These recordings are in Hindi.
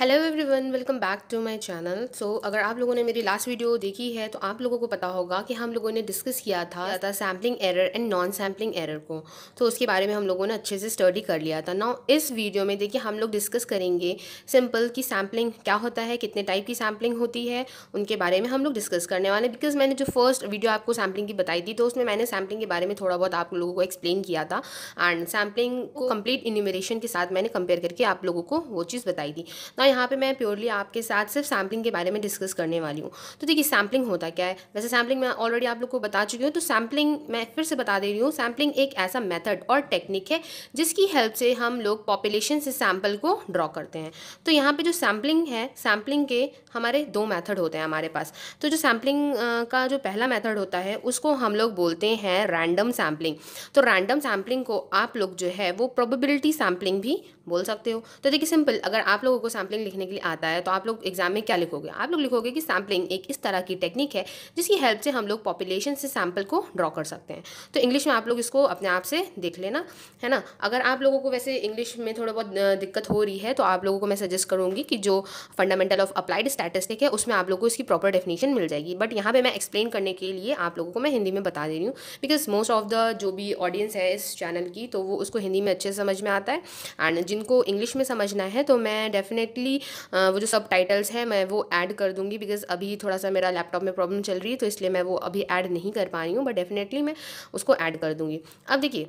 hello everyone welcome back to my channel so अगर आप लोगों ने मेरी लास्ट वीडियो देखी है तो आप लोगों को पता होगा कि हम लोगों ने डिस्कस किया था था sampling error and non sampling error को तो उसके बारे में हम लोगों ने अच्छे से स्टडी कर लिया था ना इस वीडियो में देखिए हम लोग डिस्कस करेंगे सिंपल की सैम्पलिंग क्या होता है कितने टाइप की सैम्पलिंग होती है उनके बारे में हम लोग डिस्कस करने वाले बिकॉज मैंने जो फर्स्ट वीडियो आपको सैम्पलिंग की बताई थी तो उसमें मैंने सैम्पलिंग के बारे में थोड़ा बहुत आप लोगों को एक्सप्लेन किया था एंड सैम्पलिंग को कम्प्लीट इन्यूमरेशन के साथ मैंने कंपेयर करके आप लोगों को वो चीज़ बताई थी ना यहाँ पे मैं प्योरली आपके साथ सिर्फ सैम्पलिंग के बारे में डिस्कस करने वाली हूँ तो देखिए सैम्पलिंग होता क्या है वैसे सैम्पलिंग मैं ऑलरेडी आप लोग को बता चुकी हूँ तो सैम्पलिंग मैं फिर से बता दे रही हूँ सैम्पलिंग एक ऐसा मेथड और टेक्निक है जिसकी हेल्प से हम लोग पॉपुलेशन से सैम्पल को ड्रॉ करते हैं तो यहाँ पर जो सैम्पलिंग है सैम्पलिंग के हमारे दो मैथड होते हैं हमारे पास तो जो सैम्पलिंग का जो पहला मैथड होता है उसको हम लोग बोलते हैं रैंडम सैम्पलिंग तो रैंडम सैम्पलिंग को आप लोग जो है वो प्रोबेबिलिटी सैम्पलिंग भी बोल सकते हो तो देखिए सिंपल अगर आप लोगों को सैम्पलिंग लिखने के लिए आता है तो आप लोग एग्जाम में क्या लिखोगे आप लोग लिखोगे कि सैम्पलिंग एक इस तरह की टेक्निक है जिसकी हेल्प से हम लोग पॉपुलेशन से सैम्पल को ड्रॉ कर सकते हैं तो इंग्लिश में आप लोग इसको अपने आप से देख लेना है ना अगर आप लोगों को वैसे इंग्लिश में थोड़ा बहुत दिक्कत हो रही है तो आप लोगों को मैं सजेस्ट करूँगी कि जो फंडामेंटल ऑफ अप्लाइड स्टैटिस्टिक है उसमें आप लोगों को इसकी प्रॉपर डेफिनेशन मिल जाएगी बट यहाँ पर मैं एक्सप्लेन करने के लिए आप लोगों को मैं हिंदी में बता दे रही हूँ बिकॉज मोस्ट ऑफ द जो भी ऑडियंस है इस चैनल की तो वो उसको हिंदी में अच्छे समझ में आता है एंड जिन जिनको इंग्लिश में समझना है तो मैं डेफिनेटली वो जो सब टाइटल्स हैं मैं वो ऐड कर दूंगी बिकॉज अभी थोड़ा सा मेरा लैपटॉप में प्रॉब्लम चल रही है तो इसलिए मैं वो अभी ऐड नहीं कर पा रही हूँ बट डेफिनेटली मैं उसको ऐड कर दूंगी अब देखिए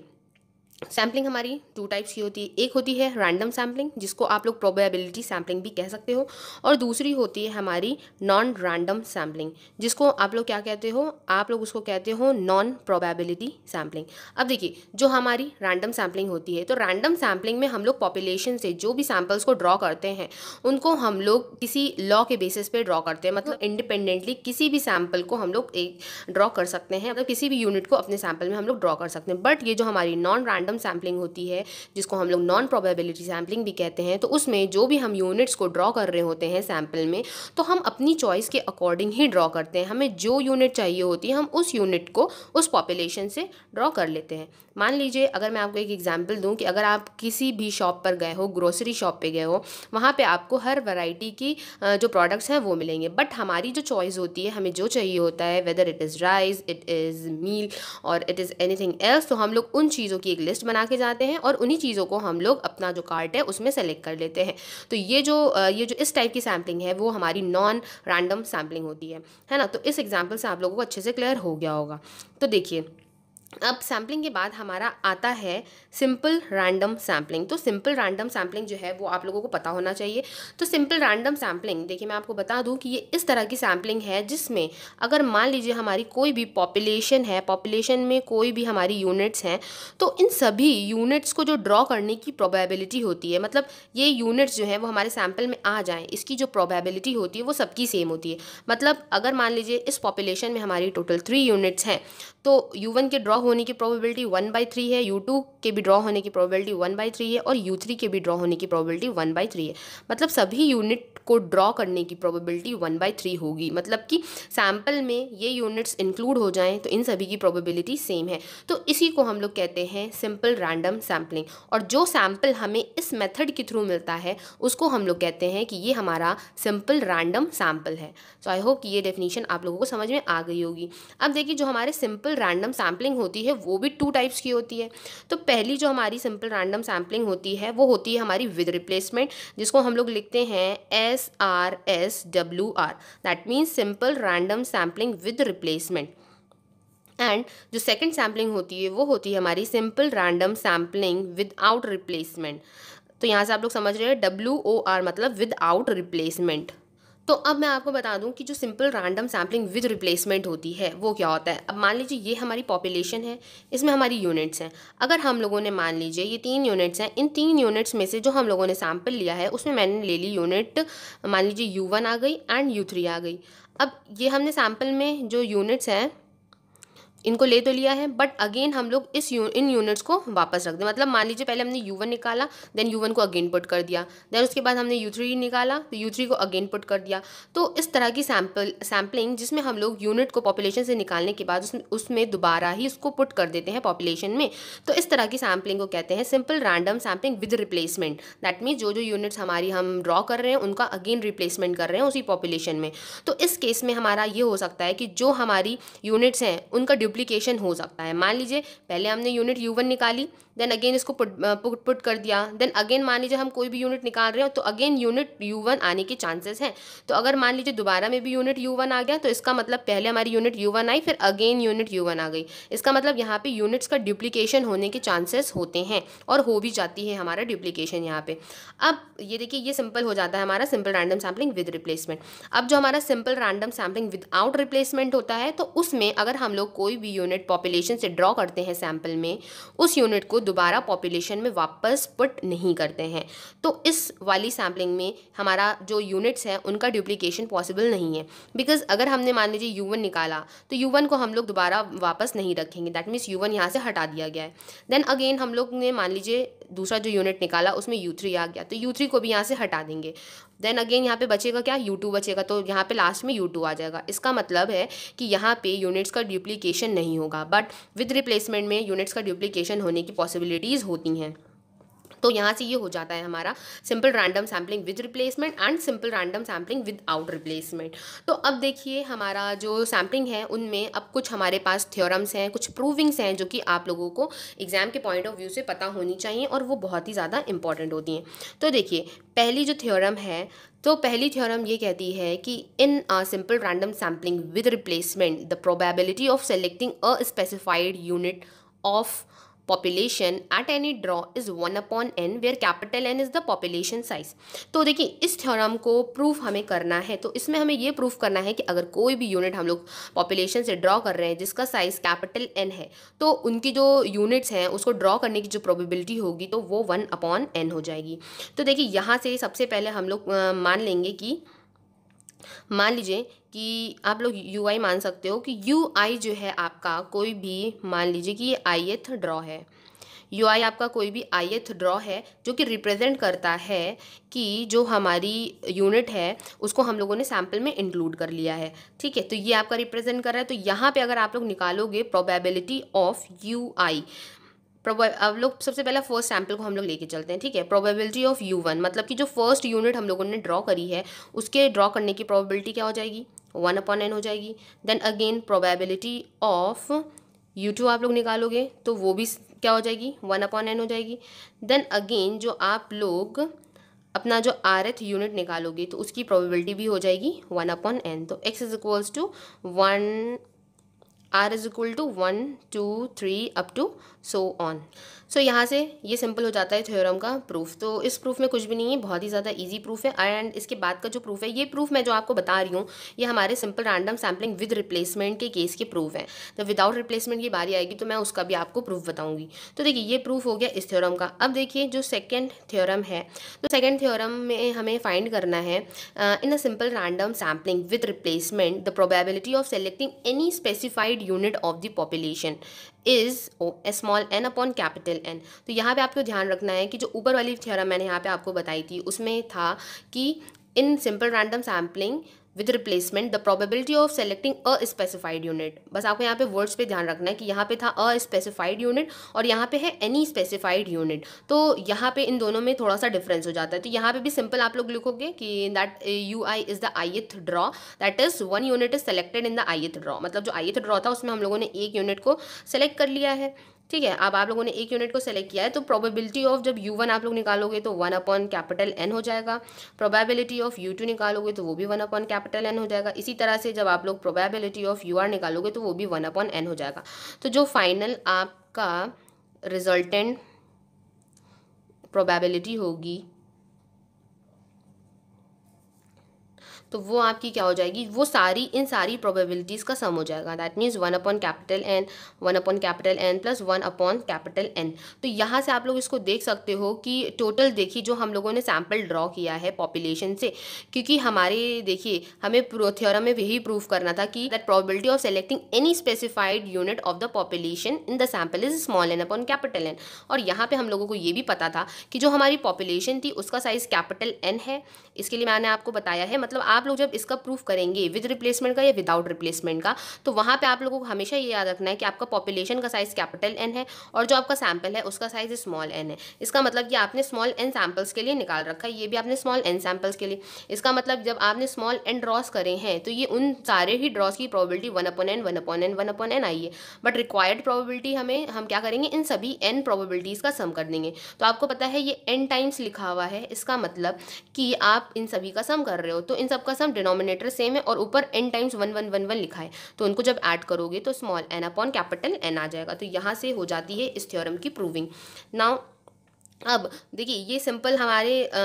सैम्पलिंग हमारी टू टाइप्स की होती है एक होती है रैंडम सैम्पलिंग जिसको आप लोग प्रोबेबिलिटी सैम्पलिंग भी कह सकते हो और दूसरी होती है हमारी नॉन रैंडम सैम्पलिंग जिसको आप लोग क्या कहते हो आप लोग उसको कहते हो नॉन प्रोबेबिलिटी सैम्पलिंग अब देखिए जो हमारी रैंडम सैम्पलिंग होती है तो रैंडम सैम्पलिंग में हम लोग पॉपुलेशन से जो भी सैम्पल्स को ड्रॉ करते हैं उनको हम लोग किसी लॉ के बेसिस पर ड्रॉ करते हैं मतलब इंडिपेंडेंटली किसी भी सैम्पल को हम लोग एक ड्रॉ कर सकते हैं मतलब किसी भी यूनिट को अपने सैम्पल में हम लोग ड्रॉ कर सकते हैं बट ये जो हमारी नॉन रैंडम रैंडम सैम्पलिंग होती है जिसको हम लोग नॉन प्रोबेबिलिटी सैम्पलिंग भी कहते हैं तो उसमें जो भी हम यूनिट्स को ड्रॉ कर रहे होते हैं सैम्पल में तो हम अपनी चॉइस के अकॉर्डिंग ही ड्रॉ करते हैं हमें जो यूनिट चाहिए होती है हम उस यूनिट को उस पॉपुलेशन से ड्रॉ कर लेते हैं मान लीजिए अगर मैं आपको एक एग्जाम्पल दूँ कि अगर आप किसी भी शॉप पर गए हो ग्रोसरी शॉप पर गए हो वहाँ पर आपको हर वराइटी की जो प्रोडक्ट्स हैं वो मिलेंगे बट हमारी जो चॉइस होती है हमें जो चाहिए होता है whether it is rice it is meal और इट इज़ एनीथिंग एल्स तो हम लोग उन चीज़ों की एक लिस्ट लिस्ट बना के जाते हैं और उन्हीं चीज़ों को हम लोग अपना जो कार्ट है उसमें सेलेक्ट कर लेते हैं तो ये जो ये जो इस टाइप की सैम्पलिंग है वो हमारी नॉन रैंडम सैम्पलिंग होती है है ना तो इस एग्जाम्पल से आप लोगों को अच्छे से क्लियर हो गया होगा तो देखिए अब सैम्पलिंग के बाद हमारा आता है सिंपल रैंडम सैम्पलिंग तो सिंपल रैंडम सैम्पलिंग जो है वो आप लोगों को पता होना चाहिए तो सिंपल रैंडम सैम्पलिंग देखिए मैं आपको बता दूं कि ये इस तरह की सैम्पलिंग है जिसमें अगर मान लीजिए हमारी कोई भी पॉपुलेशन है पॉपुलेशन में कोई भी हमारी यूनिट्स हैं तो इन सभी यूनिट्स को जो ड्रॉ करने की प्रोबेबिलिटी होती है मतलब ये यूनिट्स जो हैं वो हमारे सैम्पल में आ जाएँ इसकी जो प्रोबेबिलिटी होती है वो सबकी सेम होती है मतलब अगर मान लीजिए इस पॉपुलेशन में हमारी टोटल थ्री यूनिट्स हैं तो यू वन के ड्रॉ होने की प्रोबेबिलिटी वन बाई थ्री है यू टू के भी ड्रॉ होने की प्रोबेबिलिटी वन बाई थ्री है और यू थ्री के भी ड्रॉ होने की प्रोबेबिलिटी वन बाई थ्री है मतलब सभी यूनिट को ड्रॉ करने की प्रोबेबिलिटी वन बाई थ्री होगी मतलब कि सैम्पल में ये यूनिट्स इंक्लूड हो जाएं तो इन सभी की प्रोबेबिलिटी सेम है तो इसी को हम लोग कहते हैं सिंपल रैंडम सैम्पलिंग और जो सैम्पल हमें इस मेथड के थ्रू मिलता है उसको हम लोग कहते हैं कि ये हमारा सिंपल रैंडम सैम्पल है सो आई होप कि ये डेफिनेशन आप लोगों को समझ में आ गई होगी अब देखिए जो हमारे सिंपल सिंपल रैंडम सैम्पलिंग होती है वो भी टू टाइप्स की होती है तो पहली जो हमारी सिंपल रैंडम सैम्पलिंग होती है वो होती है हमारी विद रिप्लेसमेंट जिसको हम लोग लिखते हैं S R S W R that means simple random sampling with replacement and जो सेकेंड सैम्पलिंग होती है वो होती है हमारी simple random sampling without replacement तो यहाँ से आप लोग समझ रहे हैं डब्ल्यू ओ आर मतलब विदाउट रिप्लेसमेंट तो अब मैं आपको बता दूं कि जो simple random sampling with replacement होती है वो क्या होता है अब मान लीजिए ये हमारी पॉपुलेशन है इसमें हमारी यूनिट्स हैं अगर हम लोगों ने मान लीजिए ये तीन यूनिट्स हैं इन तीन यूनिट्स में से जो हम लोगों ने सैम्पल लिया है उसमें मैंने ले ली यूनिट मान लीजिए यू वन आ गई एंड यू थ्री आ गई अब ये हमने सैम्पल में जो यूनिट्स हैं इनको ले तो लिया है बट अगेन हम लोग इस यू, इन यूनिट्स को वापस रख दें मतलब मान लीजिए पहले हमने यू वन निकाला देन यू वन को अगेन पुट कर दिया देन उसके बाद हमने यू थ्री निकाला तो यू थ्री को अगेन पुट कर दिया तो इस तरह की सैम्पल सैम्पलिंग जिसमें हम लोग यूनिट को पॉपुलेशन से निकालने के बाद उसमें उसमें दोबारा ही उसको पुट कर देते हैं पॉपुलेशन में तो इस तरह की सैम्पलिंग को कहते हैं simple random sampling with replacement that means जो जो यूनिट्स हमारी हम ड्रॉ कर रहे हैं उनका अगेन रिप्लेसमेंट कर रहे हैं उसी पॉपुलेशन में तो इस केस में हमारा ये हो सकता है कि जो हमारी यूनिट्स हैं उनका डुप्लीकेशन हो सकता है मान लीजिए पहले हमने यूनिट यू वन निकाली देन अगेन इसको पुट पुट पुट कर दिया देन अगेन मान लीजिए हम कोई भी यूनिट निकाल रहे हो तो अगेन यूनिट यू वन आने के चांसेस हैं तो अगर मान लीजिए दोबारा में भी यूनिट यू वन आ गया तो इसका मतलब पहले हमारी यूनिट यू वन आई फिर अगेन यूनिट यू वन आ गई इसका मतलब यहाँ पे यूनिट्स का डुप्लीकेशन होने के चांसेस होते हैं और हो भी जाती है हमारा डुप्लीकेशन यहाँ पर अब ये देखिए ये सिंपल हो जाता है हमारा simple random sampling with replacement अब जो हमारा simple random sampling without replacement होता है तो उसमें अगर हम लोग कोई भी यूनिट पॉपुलेशन से ड्रॉ करते हैं सैम्पल में उस यूनिट को दोबारा पॉपुलेशन में वापस पुट नहीं करते हैं तो इस वाली सैम्पलिंग में हमारा जो यूनिट्स हैं उनका डुप्लीकेशन पॉसिबल नहीं है बिकॉज अगर हमने मान लीजिए यू वन निकाला तो यू वन को हम लोग दोबारा वापस नहीं रखेंगे दैट मीन्स यू वन यहाँ से हटा दिया गया है देन अगेन हम लोग ने मान लीजिए दूसरा जो यूनिट निकाला उसमें यू थ्री आ गया तो यू थ्री को भी यहाँ से हटा देंगे देन अगेन यहाँ पे बचेगा क्या यू टू बचेगा तो यहाँ पे लास्ट में यू टू आ जाएगा इसका मतलब है कि यहाँ पे यूनिट्स का ड्यूप्लीकेशन नहीं होगा बट विद रिप्लेसमेंट में यूनिट्स का ड्यूप्लीकेशन होने की पॉसिबिलिटीज़ होती हैं तो यहाँ से ये हो जाता है हमारा simple random sampling with replacement and simple random sampling without replacement तो अब देखिए हमारा जो सैम्पलिंग है उनमें अब कुछ हमारे पास थ्योरम्स हैं कुछ प्रूविंग्स हैं जो कि आप लोगों को एग्जाम के पॉइंट ऑफ व्यू से पता होनी चाहिए और वो बहुत ही ज़्यादा इंपॉर्टेंट होती हैं तो देखिए पहली जो थ्योरम है तो पहली थ्योरम ये कहती है कि in simple random sampling with replacement the probability of selecting a specified unit of population at any draw is one upon N where capital N is the population size तो देखिए इस थ्योरम को प्रूफ हमें करना है तो इसमें हमें ये प्रूफ करना है कि अगर कोई भी यूनिट हम लोग पॉपुलेशन से ड्रॉ कर रहे हैं जिसका साइज कैपिटल एन है तो उनकी जो यूनिट्स हैं उसको ड्रॉ करने की जो प्रोबेबिलिटी होगी तो वो वन अपॉन एन हो जाएगी तो देखिए यहाँ से सबसे पहले हम लोग मान लेंगे कि मान लीजिए कि आप लोग यू आई मान सकते हो कि यू आई जो है आपका कोई भी मान लीजिए कि ये आई एथ ड्रॉ है यू आई आपका कोई भी आई एथ ड्रॉ है जो कि रिप्रेजेंट करता है कि जो हमारी यूनिट है उसको हम लोगों ने सैम्पल में इंक्लूड कर लिया है ठीक है तो ये आपका रिप्रेजेंट कर रहा है तो यहाँ पे अगर आप लोग निकालोगे प्रोबेबिलिटी ऑफ यू आई अब लोग सबसे पहला फर्स्ट सैम्पल को हम लोग लेके चलते हैं ठीक है प्रोबेबिलिटी ऑफ यू वन मतलब कि जो फर्स्ट यूनिट हम लोगों ने ड्रॉ करी है उसके ड्रॉ करने की प्रोबेबिलिटी क्या हो जाएगी वन अपॉन एन हो जाएगी then again probability of U two आप लोग निकालोगे तो वो भी क्या हो जाएगी वन अपॉन एन हो जाएगी देन अगेन जो आप लोग अपना जो आर एथ यूनिट निकालोगे तो उसकी प्रोबेबिलिटी भी हो जाएगी वन अपॉन एन तो X is equals to one r is equal to 1 2 3 up to so on so so, यहाँ से ये सिंपल हो जाता है थ्योरम का प्रूफ तो इस प्रूफ में कुछ भी नहीं है बहुत ही ज़्यादा ईजी प्रूफ है एंड इसके बाद का जो प्रूफ है ये प्रूफ मैं जो आपको बता रही हूँ ये हमारे simple random sampling with replacement के केस के प्रूफ हैं तो विदाउट रिप्लेसमेंट की बारी आएगी तो मैं उसका भी आपको प्रूफ बताऊँगी तो देखिए ये प्रूफ हो गया इस थ्योरम का अब देखिए जो सेकेंड थ्योरम है तो सेकेंड थ्योरम में हमें फाइंड करना है in a simple random sampling with replacement the probability of selecting any specified unit of the population is oh small N upon capital N तो यहाँ पे आपको ध्यान रखना है कि जो ऊपर वाली थ्योरम मैंने यहाँ पे आपको बताई थी उसमें था कि in simple random sampling with replacement the probability of selecting a specified unit बस आपको यहाँ पे वर्ड्स पे ध्यान रखना है कि यहाँ पे था अ स्पेसिफाइड यूनिट और यहाँ पे है एनी स्पेसिफाइड यूनिट तो यहाँ पे इन दोनों में थोड़ा सा डिफरेंस हो जाता है तो यहाँ पे भी सिंपल आप लोग लिखोगे कि that U I is the ith draw that is one unit is selected in the ith draw मतलब जो आईथ ड्रॉ था उसमें हम लोगों ने एक यूनिट को सेलेक्ट कर लिया है ठीक है अब आप लोगों ने एक यूनिट को सेलेक्ट किया है तो प्रोबेबिलिटी ऑफ जब यू वन आप लोग निकालोगे तो वन अपॉन कैपिटल एन हो जाएगा प्रोबेबिलिटी ऑफ यू टू निकालोगे तो वो भी वन अपॉन कैपिटल एन हो जाएगा इसी तरह से जब आप लोग प्रोबेबिलिटी ऑफ यू आर निकालोगे तो वो भी वन अपॉन एन हो जाएगा तो जो फाइनल आपका रिजल्टेंट प्रोबेबिलिटी होगी तो वो आपकी क्या हो जाएगी वो सारी इन सारी प्रोबेबिलिटीज़ का सम हो जाएगा that means one upon capital N one upon capital N plus one upon capital N तो यहाँ से आप लोग इसको देख सकते हो कि टोटल देखिए जो हम लोगों ने सैम्पल ड्रॉ किया है पॉपुलेशन से क्योंकि हमारे देखिए हमें थ्योरम में यही प्रूव करना था कि that probability of selecting any specified unit of the population in the sample is small N upon capital N और यहाँ पर हम लोगों को ये भी पता था कि जो हमारी पॉपुलेशन थी उसका साइज़ कैपिटल एन है इसके लिए मैंने आपको बताया है मतलब आप आप लोग जब इसका प्रूफ करेंगे विद रिप्लेसमेंट का या विदाउट रिप्लेसमेंट का तो वहाँ पर आप लोगों को हमेशा ये याद रखना है कि आपका पॉपुलेशन का साइज़ कैपिटल एन है और जो आपका सैम्पल है उसका साइज़ स्मॉल एन है इसका मतलब कि आपने स्मॉल एन सैम्पल्स के लिए निकाल रखा है ये भी आपने स्मॉल एन सैम्पल्स के लिए इसका मतलब जब आपने स्मॉल एन ड्रॉस करे हैं तो ये उन सारे ही ड्रॉस की probability one upon N one upon N one upon N आई है बट रिक्वायर्ड प्रॉबिलिटी हमें हम क्या करेंगे इन सभी एन प्रॉबिलिटीज़ का सम कर देंगे तो आपको पता है ये एन टाइम्स लिखा हुआ है इसका मतलब कि आप इन सभी का सम कर रहे हो तो इन सब आपका सब डिनोमिनेटर सेम है और ऊपर N times one one one one लिखा है तो उनको जब ऐड करोगे तो small N upon capital N आ जाएगा तो यहाँ से हो जाती है इस थ्योरम की प्रूविंग नाउ अब देखिए ये सिंपल हमारे आ,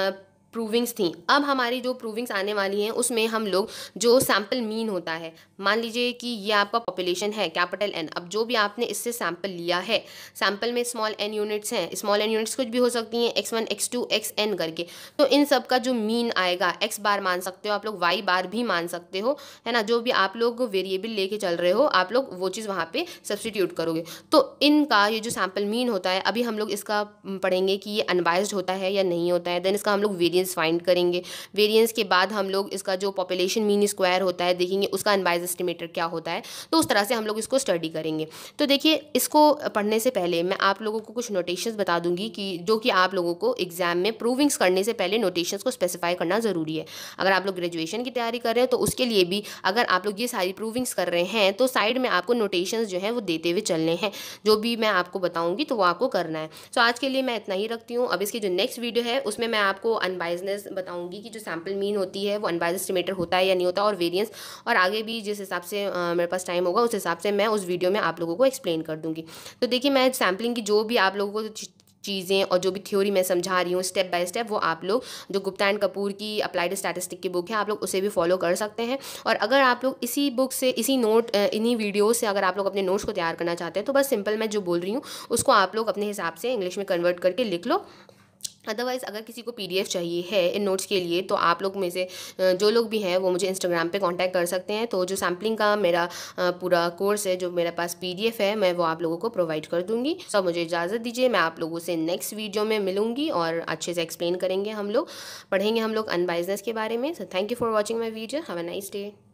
प्रूविंग्स थी अब हमारी जो प्रूविंग्स आने वाली हैं उसमें हम लोग जो सैम्पल मीन होता है मान लीजिए कि ये आपका पॉपुलेशन है कैपिटल एन अब जो भी आपने इससे सैम्पल लिया है सैम्पल में स्मॉल एन यूनिट्स हैं स्मॉल एन यूनिट्स कुछ भी हो सकती हैं X one X two X N करके तो इन सब का जो मीन आएगा एक्स बार मान सकते हो आप लोग वाई बार भी मान सकते हो है ना जो भी आप लोग वेरिएबल लेके चल रहे हो आप लोग वो चीज़ वहाँ पर सब्सटीट्यूट करोगे तो इनका ये जो सैम्पल मीन होता है अभी हम लोग इसका पढ़ेंगे कि ये अनबाइज होता है या नहीं होता है देन इसका हम लोग वेरियंस वेरियंस फाइंड करेंगे वेरियंस के बाद हम लोग इसका जो पॉपुलेशन मीन स्क्वायर होता है देखेंगे उसका अनबाइज एस्टिमेटर क्या होता है तो उस तरह से हम लोग इसको स्टडी करेंगे तो देखिए इसको पढ़ने से पहले मैं आप लोगों को कुछ नोटेशन बता दूंगी कि जो कि आप लोगों को एग्जाम में प्रूविंग्स करने से पहले नोटेशन को स्पेसिफाई करना ज़रूरी है अगर आप लोग ग्रेजुएशन की तैयारी कर रहे हैं तो उसके लिए भी अगर आप लोग ये सारी प्रूविंग्स कर रहे हैं तो साइड में आपको नोटेशन जो है वो देते हुए चलने हैं जो भी मैं आपको बताऊंगी तो वो आपको करना है सो so, आज के लिए मैं इतना ही रखती हूँ अब इसकी जो नेक्स्ट वीडियो है उसमें मैं आपको अनबाइज अनबाइजनेस बताऊंगी कि जो सैम्पल मीन होती है वो अनबाइज एस्टिमेटर होता है या नहीं होता और वेरियंस और आगे भी जिस हिसाब से मेरे पास टाइम होगा उस हिसाब से मैं उस वीडियो में आप लोगों को एक्सप्लेन कर दूँगी तो देखिए मैं सैम्पलिंग की जो भी आप लोगों को चीज़ें और जो भी थ्योरी मैं समझा रही हूँ स्टेप बाय स्टेप वो आप लोग जो गुप्ता एंड कपूर की अप्लाइड स्टैटिस्टिक की बुक है आप लोग उसे भी फॉलो कर सकते हैं और अगर आप लोग इसी बुक से इसी नोट इन्हीं वीडियो से अगर आप लोग अपने नोट्स को तैयार करना चाहते हैं तो बस सिंपल मैं जो बोल रही हूँ उसको आप लोग अपने हिसाब से इंग्लिश में कन्वर्ट करके लिख लो अदरवाइज़ अगर किसी को पीडीएफ चाहिए है इन नोट्स के लिए तो आप लोग में से जो लोग भी हैं वो मुझे इंस्टाग्राम पे कांटेक्ट कर सकते हैं तो जो सैम्पलिंग का मेरा पूरा कोर्स है जो मेरे पास पीडीएफ है मैं वो आप लोगों को प्रोवाइड कर दूँगी सब मुझे इजाज़त दीजिए मैं आप लोगों से नेक्स्ट वीडियो में मिलूँगी और अच्छे से एक्सप्लेन करेंगे हम लोग पढ़ेंगे हम लोग अनबाइजनेस के बारे में so thank you for watching my video have a nice day